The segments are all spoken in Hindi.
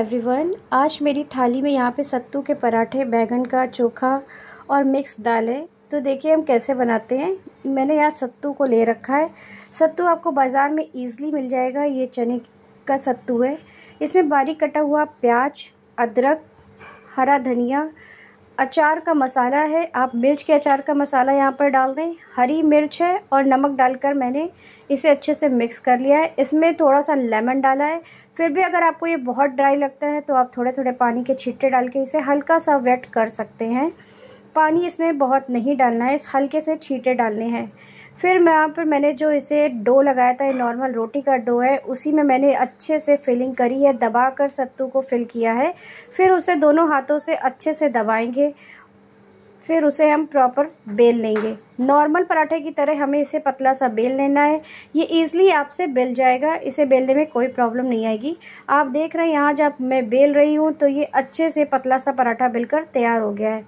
एवरीवन आज मेरी थाली में यहाँ पे सत्तू के पराठे बैगन का चोखा और मिक्स दाल है तो देखिए हम कैसे बनाते हैं मैंने यहाँ सत्तू को ले रखा है सत्तू आपको बाज़ार में ईज़िली मिल जाएगा ये चने का सत्तू है इसमें बारीक कटा हुआ प्याज अदरक हरा धनिया अचार का मसाला है आप मिर्च के अचार का मसाला यहाँ पर डाल दें हरी मिर्च है और नमक डालकर मैंने इसे अच्छे से मिक्स कर लिया है इसमें थोड़ा सा लेमन डाला है फिर भी अगर आपको ये बहुत ड्राई लगता है तो आप थोड़े थोड़े पानी के छिट्टे डाल के इसे हल्का सा वेट कर सकते हैं पानी इसमें बहुत नहीं डालना है इस हल्के से छीटे डालने हैं फिर यहाँ पर मैंने जो इसे डो लगाया था ये नॉर्मल रोटी का डो है उसी में मैंने अच्छे से फिलिंग करी है दबा कर सत्तू को फिल किया है फिर उसे दोनों हाथों से अच्छे से दबाएंगे फिर उसे हम प्रॉपर बेल लेंगे नॉर्मल पराठे की तरह हमें इसे पतला सा बेल लेना है ये ईज़िली आपसे बेल जाएगा इसे बेलने में कोई प्रॉब्लम नहीं आएगी आप देख रहे हैं यहाँ जब मैं बेल रही हूँ तो ये अच्छे से पतला सा पराठा बेलकर तैयार हो गया है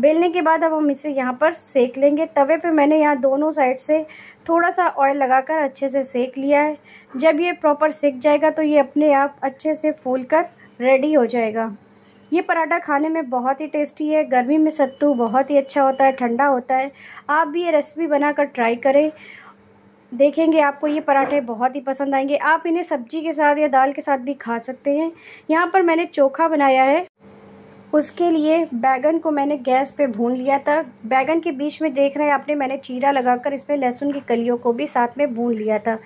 बेलने के बाद अब हम इसे यहाँ पर सेक लेंगे तवे पे मैंने यहाँ दोनों साइड से थोड़ा सा ऑयल लगाकर अच्छे से सेक लिया है जब ये प्रॉपर सेक जाएगा तो ये अपने आप अच्छे से फूल कर रेडी हो जाएगा ये पराठा खाने में बहुत ही टेस्टी है गर्मी में सत्तू बहुत ही अच्छा होता है ठंडा होता है आप भी ये रेसिपी बनाकर ट्राई करें देखेंगे आपको ये पराठे बहुत ही पसंद आएंगे आप इन्हें सब्जी के साथ या दाल के साथ भी खा सकते हैं यहाँ पर मैंने चोखा बनाया है उसके लिए बैगन को मैंने गैस पे भून लिया था बैगन के बीच में देख रहे हैं आपने मैंने चीरा लगाकर इसमें लहसुन की कलियों को भी साथ में भून लिया था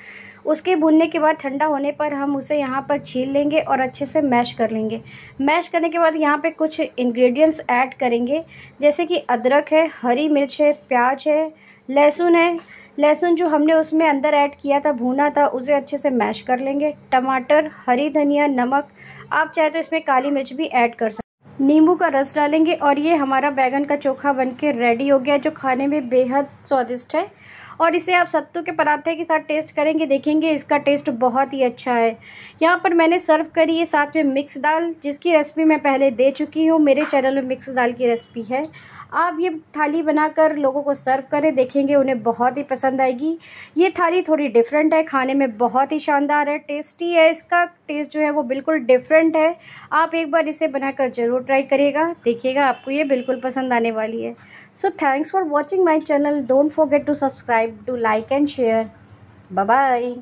उसके भूनने के बाद ठंडा होने पर हम उसे यहाँ पर छील लेंगे और अच्छे से मैश कर लेंगे मैश करने के बाद यहाँ पे कुछ इंग्रेडिएंट्स ऐड करेंगे जैसे कि अदरक है हरी मिर्च है प्याज है लहसुन है लहसुन जो हमने उसमें अंदर ऐड किया था भूना था उसे अच्छे से मैश कर लेंगे टमाटर हरी धनिया नमक आप चाहे तो इसमें काली मिर्च भी ऐड कर सकते नींबू का रस डालेंगे और ये हमारा बैगन का चोखा बनके रेडी हो गया जो खाने में बेहद स्वादिष्ट है और इसे आप सत्तू के पराठे के साथ टेस्ट करेंगे देखेंगे इसका टेस्ट बहुत ही अच्छा है यहाँ पर मैंने सर्व करी है साथ में मिक्स दाल जिसकी रेसिपी मैं पहले दे चुकी हूँ मेरे चैनल में मिक्स दाल की रेसिपी है आप ये थाली बनाकर लोगों को सर्व करें देखेंगे उन्हें बहुत ही पसंद आएगी ये थाली थोड़ी डिफरेंट है खाने में बहुत ही शानदार है टेस्टी है इसका टेस्ट जो है वो बिल्कुल डिफरेंट है आप एक बार इसे बनाकर ज़रूर ट्राई करिएगा देखिएगा आपको ये बिल्कुल पसंद आने वाली है so thanks for watching my channel don't forget to subscribe to like and share bye